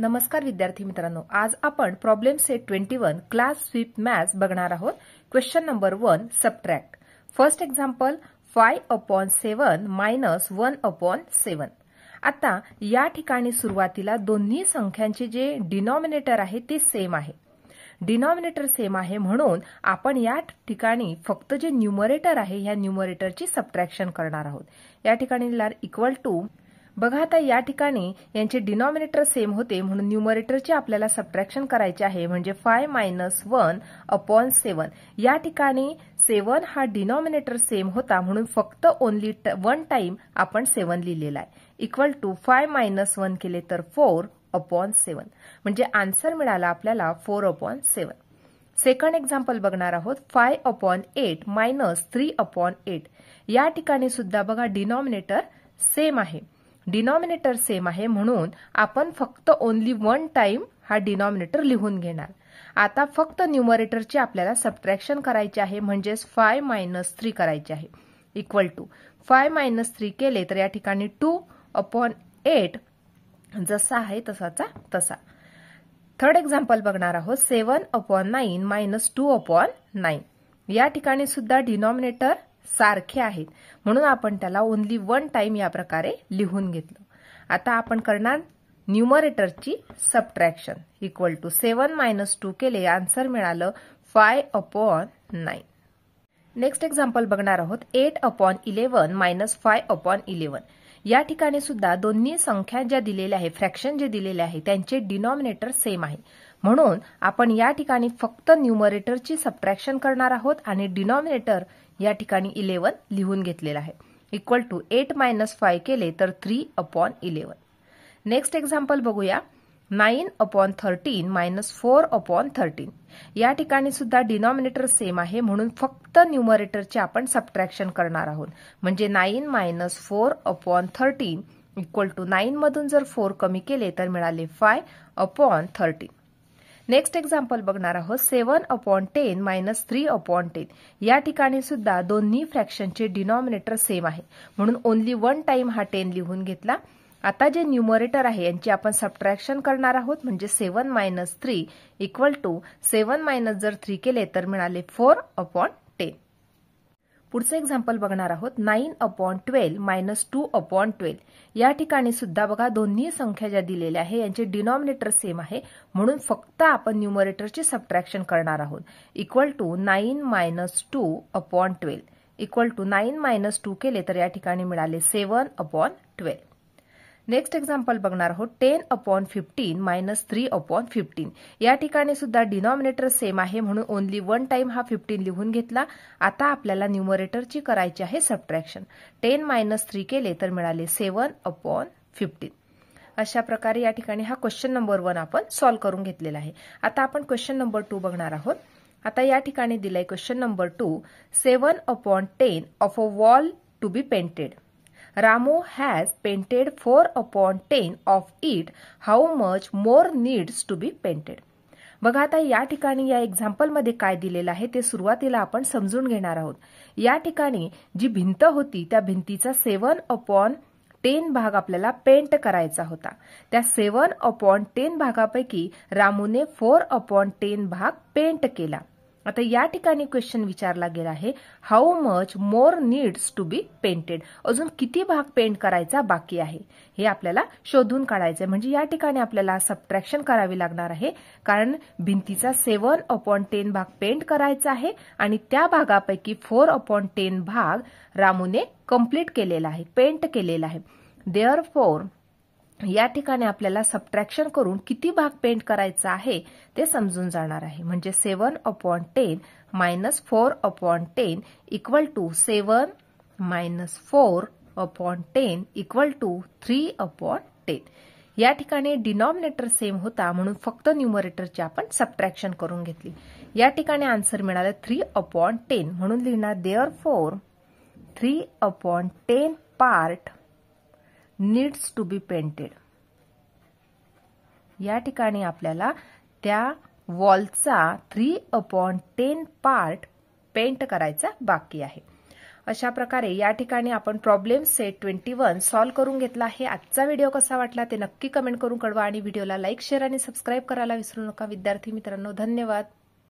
नमस्कार विद्यार्थी मित्रांनो आज आपण problem set twenty one class sweep maths बघणार आहोत question number one subtract first example five upon seven minus one upon seven आता या ठिकाणी सुरुवातीला दोन्ही संख्यांचे जे डिनॉमिनेटर आहे ते सेम आहे डिनॉमिनेटर सेम आहे म्हणून आपण या ठिकाणी फक्त जे न्युमरेटर आहे ह्या न्युमरेटरची सबट्रॅक्शन करणार आहोत या ठिकाणी इक्वल टू बघा आता या ठिकाणी यांचे डिनॉमिनेटर सेम होते म्हणून न्युमरेटरचे आपल्याला सबट्रॅक्शन करायचे आहे म्हणजे five minus one upon seven या ठिकाणी सेवन हा डिनॉमिनेटर सेम होता म्हणून फक्त ओनली वन टाइम आपण सेवन लिहिलेला आहे equal to five minus one केले तर फोर अपॉन सेवन म्हणजे आन्सर मिळाला आपल्याला four upon seven second example बघणार आहोत five upon eight minus three upon eight या ठिकाणी सुद्धा बघा डिनॉमिनेटर सेम आहे डिनॉमिनेटर सेम आहे म्हणून आपण फक्त ओन्ली वन टाइम हा डिनॉमिनेटर लिहून घेणार आता फक्त न्युमरेटरची आपल्याला सबट्रॅक्शन करायची आहे म्हणजेच फाय मायनस थ्री करायची आहे equal to five minus three केले तर या ठिकाणी टू अपॉन एट जसा आहे तसाचा तसा थर्ड एक्झाम्पल बघणार आहोत seven upon nine minus two upon nine या ठिकाणी सुद्धा डिनॉमिनेटर सारखे आहेत म्हणून आपण त्याला ओन्ली वन टाइम या प्रकारे लिहून घेतलं आता आपण करणार न्यूमरेटरची subtraction equal to seven minus two केले आन्सर मिळालं five upon nine next example बघणार आहोत eight upon eleven minus five upon eleven या ठिकाणी सुद्धा दोन्ही संख्या ज्या दिलेल्या आहे फ्रॅक्शन जे दिलेले आहे त्यांचे डिनॉमिनेटर सेम आहे म्हणून आपण या ठिकाणी फक्त न्युमरेटरची सबट्रॅक्शन करणार आहोत आणि डिनॉमिनेटर या ठिकाणी इलेवन लिहून घेतलेला आहे equal to eight minus five केले तर three upon eleven next example बघूया nine upon thirteen minus four upon thirteen या ठिकाणी सुद्धा डिनॉमिनेटर सेम आहे म्हणून फक्त न्युमरेटरचे आपण सबट्रॅक्शन करणार आहोत म्हणजे nine minus four upon thirteen equal to मधून जर फोर कमी केले तर मिळाले five upon thirteen next example बघणार आहोत seven upon ten minus three upon ten या ठिकाणी सुद्धा दोन्ही फ्रॅक्शनचे डिनॉमिनेटर सेम आहे म्हणून ओन्ली वन टाइम हा टेन लिहून घेतला आता जे न्युमरेटर आहे यांची आपण सबट्रॅक्शन करणार आहोत म्हणजे seven minus three equal to seven minus जर थ्री केले तर मिळाले फोर अपॉन पुढचं एक्झाम्पल बघणार आहोत nine upon twelve minus two upon twelve या ठिकाणी सुद्धा बघा दोन्ही संख्या ज्या दिलेल्या आहे यांचे डिनॉमिनेटर सेम आहे म्हणून फक्त आपण न्युमरेटरची सबट्रॅक्शन करणार आहोत equal to nine minus two upon twelve equal to nine minus two केले तर या ठिकाणी मिळाले seven upon twelve next example बघणार आहोत ten upon fifteen minus three upon fifteen या ठिकाणी सुद्धा डिनॉमिनेटर सेम आहे म्हणून ओनली वन टाइम हा फिफ्टीन लिहून घेतला आता आपल्याला न्युमरेटरची करायची आहे सबट्रॅक्शन टेन मायनस थ्री केले तर मिळाले सेवन अपॉन फिफ्टीन अशा प्रकारे या ठिकाणी हा क्वेश्चन नंबर वन आपण सॉल्व्ह करून घेतलेला आहे आता आपण क्वेश्चन नंबर टू बघणार आहोत आता या ठिकाणी दिलाय question number two seven upon ten of a wall to be painted Ramu has painted four upon 10 of it. How much more needs to be painted? बघा आता या ठिकाणी या एक्झाम्पलमध्ये काय दिलेलं आहे ते सुरुवातीला आपण समजून घेणार आहोत या ठिकाणी जी भिंत होती त्या भिंतीचा सेवन अपॉन टेन भाग आपल्याला पेंट करायचा होता त्या सेवन अपॉन टेन भागापैकी रामूने फोर अपॉन टेन भाग पेंट केला आता या ठिकाणी क्वेश्चन विचारला गेला आहे how much more needs to be painted अजून किती भाग पेंट करायचा बाकी आहे हे आपल्याला शोधून काढायचं आहे म्हणजे या ठिकाणी आपल्याला सबट्रॅक्शन करावी लागणार आहे कारण भिंतीचा सेव्हन अपॉन टेन भाग पेंट करायचा आहे आणि त्या भागापैकी फोर अपॉन टेन भाग रामूने कम्प्लीट केलेला आहे पेंट केलेला आहे देअर फोर या ठिकाणी आपल्याला सबट्रॅक्शन करून किती भाग पेंट करायचा आहे ते समजून जाणार आहे म्हणजे seven upon ten minus four upon ten equal to seven minus four upon ten equal to three upon ten या ठिकाणी डिनॉमिनेटर सेम होता म्हणून फक्त न्युमरेटरची आपण सबट्रॅक्शन करून घेतली या ठिकाणी आन्सर मिळालं थ्री अपॉन टेन म्हणून लिहिणार there four three upon ten part needs to be painted या ठिकाणी आपल्याला त्या वॉलचा three upon ten part paint करायचा बाकी आहे अशा प्रकारे या ठिकाणी आपण problem set twenty one solve करून घेतला आहे आजचा व्हिडिओ कसा वाटला ते नक्की कमेंट करून कळवा आणि व्हिडिओला लाईक शेअर आणि सबस्क्राईब करायला विसरू नका विद्यार्थी मित्रांनो धन्यवाद